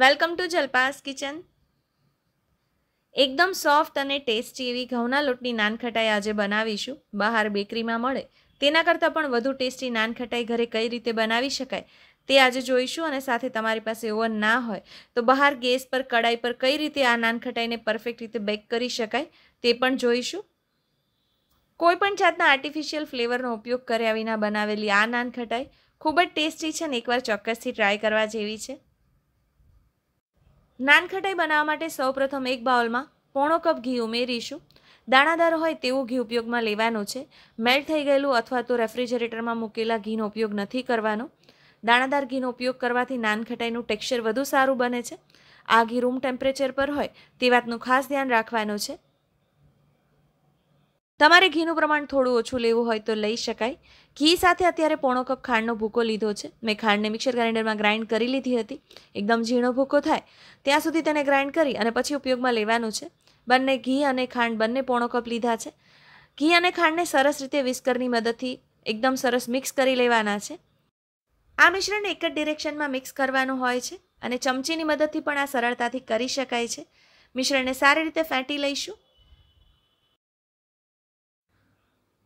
Welcome to Jalpa's kitchen એકદમ soft અને tasty એવી ઘઉંના લોટની નાનખટાઈ આજે બનાવીશું બહાર બેકરીમાં મળે તેના કરતાં પણ વધુ ટેસ્ટી નાનખટાઈ ઘરે કઈ રીતે બનાવી શકાય તે આજે જોઈશું અને સાથે તમારી પાસે ઓવન ના હોય તો બહાર ગેસ પર કડાઈ પર કઈ રીતે આ નાનખટાઈને પરફેક્ટ રીતે બેક કરી શકાય તે પણ જોઈશું કોઈપણ જાતના આર્ટિફિશિયલ ફ્લેવરનો ઉપયોગ કર્યા વિના બનાવેલી આ નાનખટાઈ ખૂબ જ ટેસ્ટી છે ને એકવાર ચોક્કસથી ટ્રાય કરવા જેવી છે નાનખટાઈ બનાવવા માટે સૌપ્રથમ એક બાઉલમાં પોણો કપ ઘી ઉમેરીશું દાણાદાર હોય તેવું ઘી ઉપયોગમાં લેવાનું છે મેલ્ટ થઈ ગયેલું અથવા તો રેફ્રિજરેટરમાં મૂકેલા ઘીનો ઉપયોગ નથી કરવાનો દાણાદાર ઘીનો ઉપયોગ કરવાથી નાનખટાઈનું ટેક્સચર વધુ સારું બને છે આ ઘી રૂમ ટેમ્પરેચર પર હોય તે વાતનું ખાસ ધ્યાન રાખવાનું છે તમારે ઘીનું પ્રમાણ થોડું ઓછું લેવું હોય તો લઈ શકાય ઘી સાથે અત્યારે પોણો કપ ખાંડનો ભૂકો લીધો છે મેં ખાંડને મિક્સર ગ્રાઇન્ડરમાં ગ્રાઇન્ડ કરી લીધી હતી એકદમ ઝીણો ભૂકો થાય ત્યાં સુધી તેને ગ્રાઇન્ડ કરી અને પછી ઉપયોગમાં લેવાનું છે બંને ઘી અને ખાંડ બંને પોણો કપ લીધા છે ઘી અને ખાંડને સરસ રીતે વિસ્કરની મદદથી એકદમ સરસ મિક્સ કરી લેવાના છે આ મિશ્રણને એક જ ડિરેક્શનમાં મિક્સ કરવાનું હોય છે અને ચમચીની મદદથી પણ આ સરળતાથી કરી શકાય છે મિશ્રણને સારી રીતે ફેંટી લઈશું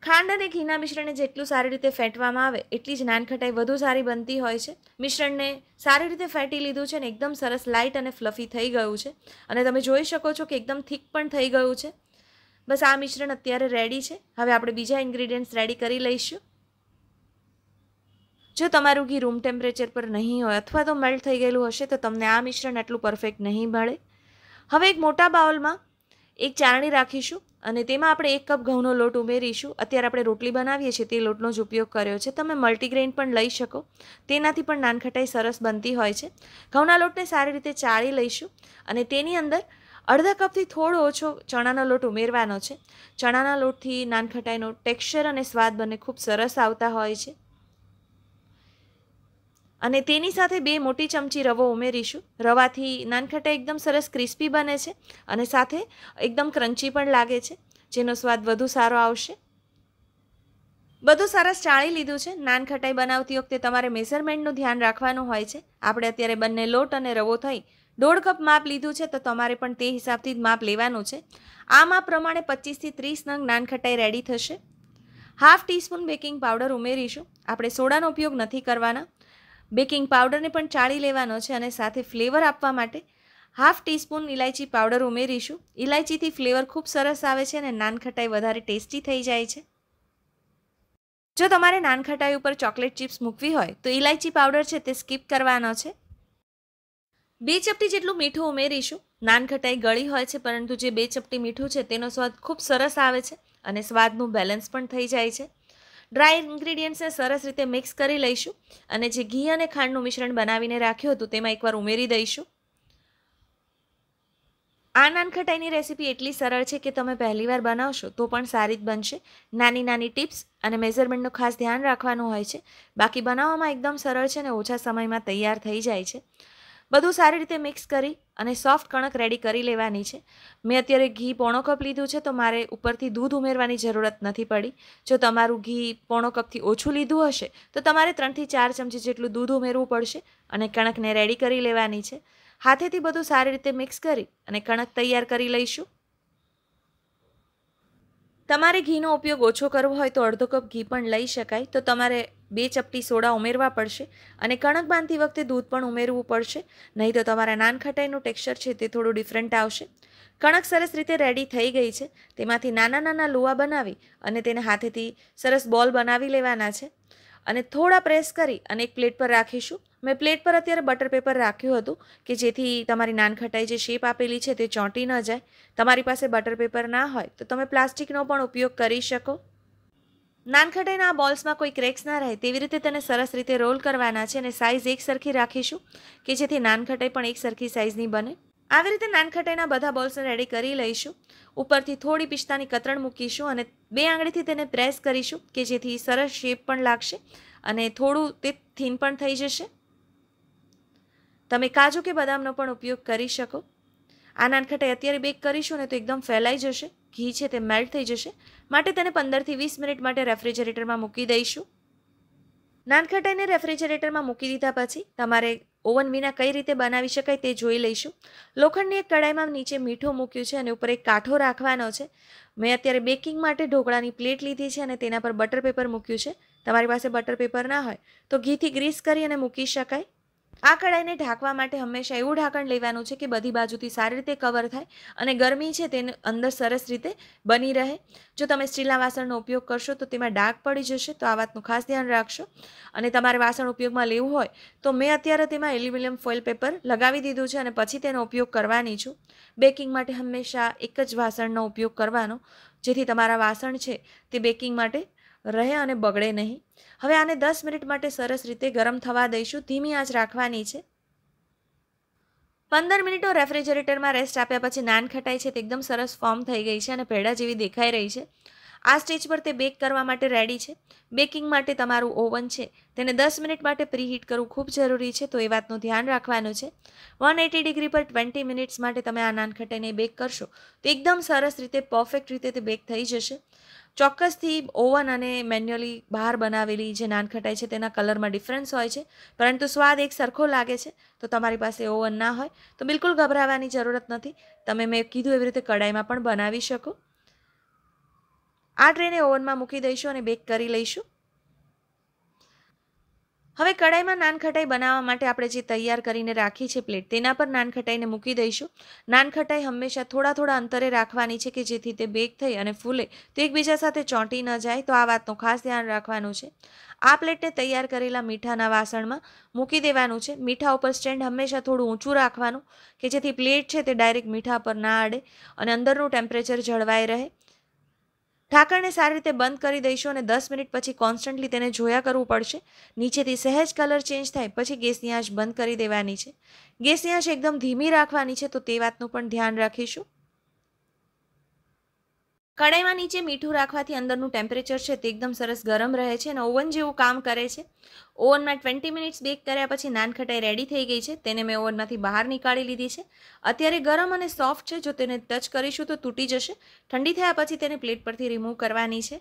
ખાંડ અને ઘીના મિશ્રણને જેટલું સારી રીતે ફેંટવામાં આવે એટલી જ નાનખટાઈ વધુ સારી બનતી હોય છે મિશ્રણને સારી રીતે ફેંટી લીધું છે ને એકદમ સરસ લાઇટ અને ફ્લફી થઈ ગયું છે અને તમે જોઈ શકો છો કે એકદમ થીક પણ થઈ ગયું છે બસ આ મિશ્રણ અત્યારે રેડી છે હવે આપણે બીજા ઇન્ગ્રીડિયન્ટ્સ રેડી કરી લઈશું જો તમારું ઘી રૂમ ટેમ્પરેચર પર નહીં હોય અથવા તો મેલ્ટ થઈ ગયેલું હશે તો તમને આ મિશ્રણ એટલું પરફેક્ટ નહીં મળે હવે એક મોટા બાઉલમાં એક ચારણી રાખીશું અને તેમાં આપણે એક કપ ઘઉંનો લોટ ઉમેરીશું અત્યારે આપણે રોટલી બનાવીએ છીએ તે લોટનો જ ઉપયોગ કર્યો છે તમે મલ્ટીગ્રેન પણ લઈ શકો તેનાથી પણ નાનખટાઈ સરસ બનતી હોય છે ઘઉંના લોટને સારી રીતે ચાળી લઈશું અને તેની અંદર અડધા કપથી થોડો ઓછો ચણાનો લોટ ઉમેરવાનો છે ચણાના લોટથી નાનખટાઈનો ટેક્સચર અને સ્વાદ બંને ખૂબ સરસ આવતા હોય છે અને તેની સાથે બે મોટી ચમચી રવો ઉમેરીશું રવાથી નાનખટા એકદમ સરસ ક્રિસ્પી બને છે અને સાથે એકદમ ક્રંચી પણ લાગે છે જેનો સ્વાદ વધુ સારો આવશે બધું સરસ ચાળી લીધું છે નાનખટાઈ બનાવતી વખતે તમારે મેઝરમેન્ટનું ધ્યાન રાખવાનું હોય છે આપણે અત્યારે બંને લોટ અને રવો થઈ દોઢ કપ માપ લીધું છે તો તમારે પણ તે હિસાબથી જ માપ લેવાનું છે આ માપ પ્રમાણે પચીસથી ત્રીસ નંગ નાનખટાઈ રેડી થશે હાફ ટીસ્પૂન બેકિંગ પાવડર ઉમેરીશું આપણે સોડાનો ઉપયોગ નથી કરવાના બેકિંગ પાવડરને પણ ચાળી લેવાનો છે અને સાથે ફ્લેવર આપવા માટે હાફ ટીસ્પૂન ઇલાયચી પાવડર ઉમેરીશું ઇલાયચીથી ફ્લેવર ખૂબ સરસ આવે છે અને નાનખટાઈ વધારે ટેસ્ટી થઈ જાય છે જો તમારે નાનખટાઈ ઉપર ચોકલેટ ચિપ્સ મૂકવી હોય તો ઇલાયચી પાવડર છે તે સ્કીપ કરવાનો છે બે ચપટી જેટલું મીઠું ઉમેરીશું નાનખટાઈ ગળી હોય છે પરંતુ જે બે ચપટી મીઠું છે તેનો સ્વાદ ખૂબ સરસ આવે છે અને સ્વાદનું બેલેન્સ પણ થઈ જાય છે ડ્રાય ઇન્ગ્રીડિયન્ટ્સને સરસ રીતે મિક્સ કરી લઈશું અને જે ઘી અને ખાંડનું મિશ્રણ બનાવીને રાખ્યું હતું તેમાં એકવાર ઉમેરી દઈશું આ નાનખટાઈની રેસીપી એટલી સરળ છે કે તમે પહેલીવાર બનાવશો તો પણ સારી જ બનશે નાની નાની ટિપ્સ અને મેઝરમેન્ટનું ખાસ ધ્યાન રાખવાનું હોય છે બાકી બનાવવામાં એકદમ સરળ છે ને ઓછા સમયમાં તૈયાર થઈ જાય છે બધું સારી રીતે મિક્સ કરી અને સોફ્ટ કણક રેડી કરી લેવાની છે મેં અત્યારે ઘી પોણો કપ લીધું છે તો મારે ઉપરથી દૂધ ઉમેરવાની જરૂરત નથી પડી જો તમારું ઘી પોણો કપથી ઓછું લીધું હશે તો તમારે ત્રણથી ચાર ચમચી જેટલું દૂધ ઉમેરવું પડશે અને કણકને રેડી કરી લેવાની છે હાથેથી બધું સારી રીતે મિક્સ કરી અને કણક તૈયાર કરી લઈશું તમારે ઘીનો ઉપયોગ ઓછો કરવો હોય તો અડધો કપ ઘી પણ લઈ શકાય તો તમારે બે ચપટી સોડા ઉમેરવા પડશે અને કણક બાંધતી વખતે દૂધ પણ ઉમેરવું પડશે નહીં તો તમારા નાન ખટાઈનું ટેક્સચર છે તે થોડું ડિફરન્ટ આવશે કણક સરસ રીતે રેડી થઈ ગઈ છે તેમાંથી નાના નાના લુવા બનાવી અને તેને હાથેથી સરસ બોલ બનાવી લેવાના છે અને થોડા પ્રેસ કરી અને એક પ્લેટ પર રાખીશું મેં પ્લેટ પર અત્યારે બટર પેપર રાખ્યું હતું કે જેથી તમારી નાનખટાઈ જે શેપ આપેલી છે તે ચોંટી ન જાય તમારી પાસે બટર પેપર ના હોય તો તમે પ્લાસ્ટિકનો પણ ઉપયોગ કરી શકો નાનખટાઈના આ બોલ્સમાં કોઈ ક્રેક્સ ના રહે તેવી રીતે તેને સરસ રીતે રોલ કરવાના છે અને સાઇઝ એક સરખી રાખીશું કે જેથી નાનખટાઈ પણ એક સરખી સાઇઝની બને આવી રીતે નાનખટાઈના બધા બોલ્સને રેડી કરી લઈશું ઉપરથી થોડી પિસ્તાની કતરણ મૂકીશું અને બે આંગળીથી તેને પ્રેસ કરીશું કે જેથી સરસ શેપ પણ લાગશે અને થોડું તે થીન પણ થઈ જશે તમે કાજુ કે બદામનો પણ ઉપયોગ કરી શકો આ નાનખટાઈ અત્યારે બેક કરીશું ને તો એકદમ ફેલાઈ જશે ઘી છે તે મેલ્ટ થઈ જશે માટે તેને પંદરથી વીસ મિનિટ માટે રેફ્રિજરેટરમાં મૂકી દઈશું નાનખટાઈને રેફ્રિજરેટરમાં મૂકી દીધા પછી તમારે ઓવન વિના કઈ રીતે બનાવી શકાય તે જોઈ લઈશું લોખંડની એક કડાઈમાં નીચે મીઠું મૂક્યું છે અને ઉપર એક કાંઠો રાખવાનો છે મેં અત્યારે બેકિંગ માટે ઢોકળાની પ્લેટ લીધી છે અને તેના પર બટર પેપર મૂક્યું છે તમારી પાસે બટર પેપર ના હોય તો ઘીથી ગ્રીસ કરી અને મૂકી શકાય આ કડાઈને ઢાંકવા માટે હંમેશા એવું ઢાંકણ લેવાનું છે કે બધી બાજુથી સારી રીતે કવર થાય અને ગરમી છે તેને અંદર સરસ રીતે બની રહે જો તમે સ્ટીલના વાસણનો ઉપયોગ કરશો તો તેમાં ડાઘ પડી જશે તો આ વાતનું ખાસ ધ્યાન રાખશો અને તમારે વાસણ ઉપયોગમાં લેવું હોય તો મેં અત્યારે તેમાં એલ્યુમિનિયમ ફોઇલ પેપર લગાવી દીધું છે અને પછી તેનો ઉપયોગ કરવાની છું બેકિંગ માટે હંમેશા એક જ વાસણનો ઉપયોગ કરવાનો જેથી તમારા વાસણ છે તે બેકિંગ માટે રહે અને બગડે નહીં હવે આને દસ મિનિટ માટે સરસ રીતે ગરમ થવા દઈશું ધીમી આંચ રાખવાની છે પંદર મિનિટો રેફ્રિજરેટરમાં રેસ્ટ આપ્યા પછી નાન ખટાઈ છે તે એકદમ સરસ ફોર્મ થઈ ગઈ છે અને પેડા જેવી દેખાઈ રહી છે આ સ્ટેજ પર તે બેક કરવા માટે રેડી છે બેકિંગ માટે તમારું ઓવન છે તેને દસ મિનિટ માટે પ્રીહીટ કરવું ખૂબ જરૂરી છે તો એ વાતનું ધ્યાન રાખવાનું છે વન એટી ડિગ્રી પર ટ્વેન્ટી મિનિટ્સ માટે તમે આ નાનખટાઈને બેક કરશો તો એકદમ સરસ રીતે પરફેક્ટ રીતે તે બેક થઈ જશે ચોક્કસથી ઓવન અને મેન્યુઅલી બહાર બનાવેલી જે નાનખટાઈ છે તેના કલરમાં ડિફરન્સ હોય છે પરંતુ સ્વાદ એક સરખો લાગે છે તો તમારી પાસે ઓવન ના હોય તો બિલકુલ ગભરાવાની જરૂરત નથી તમે મેં કીધું એવી રીતે કડાઈમાં પણ બનાવી શકો આ ટ્રેને ઓવનમાં મૂકી દઈશું અને બેક કરી લઈશું હવે કડાઈમાં નાનખટાઈ બનાવવા માટે આપણે જે તૈયાર કરીને રાખી છે પ્લેટ તેના પર નાનખટાઈને મૂકી દઈશું નાનખટાઈ હંમેશા થોડા થોડા અંતરે રાખવાની છે કે જેથી તે બેક થઈ અને ફૂલે તો એકબીજા સાથે ચોંટી ન જાય તો આ વાતનું ખાસ ધ્યાન રાખવાનું છે આ પ્લેટને તૈયાર કરેલા મીઠાના વાસણમાં મૂકી દેવાનું છે મીઠા ઉપર સ્ટેન્ડ હંમેશા થોડું ઊંચું રાખવાનું કે જેથી પ્લેટ છે તે ડાયરેક્ટ મીઠા પર ના અડે અને અંદરનું ટેમ્પરેચર જળવાઈ રહે ઠાકરને સારી રીતે બંધ કરી દઈશું અને દસ મિનિટ પછી કોન્સ્ટન્ટલી તેને જોયા કરવું પડશે નીચેથી સહેજ કલર ચેન્જ થાય પછી ગેસની આંચ બંધ કરી દેવાની છે ગેસની આંચ એકદમ ધીમી રાખવાની છે તો તે વાતનું પણ ધ્યાન રાખીશું કડાઈમાં નીચે મીઠું રાખવાથી અંદરનું ટેમ્પરેચર છે તે એકદમ સરસ ગરમ રહે છે અને ઓવન જેવું કામ કરે છે ઓવનમાં ટ્વેન્ટી મિનિટ્સ બેક કર્યા પછી નાનખટાઈ રેડી થઈ ગઈ છે તેને મેં ઓવનમાંથી બહાર નીકાળી લીધી છે અત્યારે ગરમ અને સોફ્ટ છે જો તેને ટચ કરીશું તો તૂટી જશે ઠંડી થયા પછી તેને પ્લેટ પરથી રિમૂવ કરવાની છે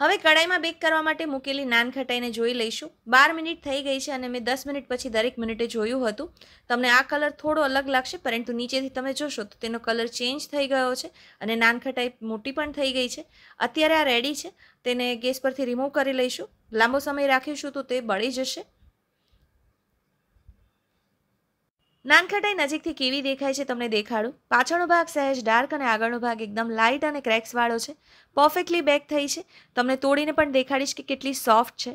હવે કડાઈમાં બેક કરવા માટે મૂકેલી નાન ખટાઈને જોઈ લઈશું બાર મિનિટ થઈ ગઈ છે અને મેં દસ મિનિટ પછી દરેક મિનિટે જોયું હતું તમને આ કલર થોડો અલગ લાગશે પરંતુ નીચેથી તમે જોશો તો તેનો કલર ચેન્જ થઈ ગયો છે અને નાન ખટાઈ મોટી પણ થઈ ગઈ છે અત્યારે આ રેડી છે તેને ગેસ પરથી રિમૂવ કરી લઈશું લાંબો સમય રાખીશું તો તે બળી જશે નાનખટાઈ નજીકથી કેવી દેખાય છે તમને દેખાડું પાછળનો ભાગ સહેજ ડાર્ક અને આગળનો ભાગ એકદમ લાઇટ અને ક્રેક્સવાળો છે પરફેક્ટલી બેક થઈ છે તમને તોડીને પણ દેખાડીશ કે કેટલી સોફ્ટ છે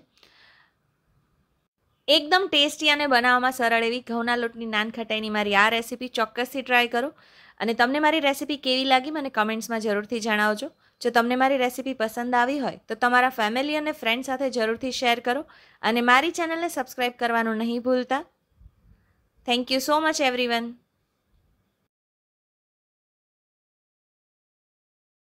એકદમ ટેસ્ટી અને બનાવવામાં સરળ એવી ઘઉંના લોટની નાનખટાઈની મારી આ રેસીપી ચોક્કસથી ટ્રાય કરો અને તમને મારી રેસીપી કેવી લાગી મને કમેન્ટ્સમાં જરૂરથી જણાવજો જો તમને મારી રેસીપી પસંદ આવી હોય તો તમારા ફેમિલી અને ફ્રેન્ડ સાથે જરૂરથી શેર કરો અને મારી ચેનલને સબસ્ક્રાઈબ કરવાનું નહીં ભૂલતા Thank you so much everyone.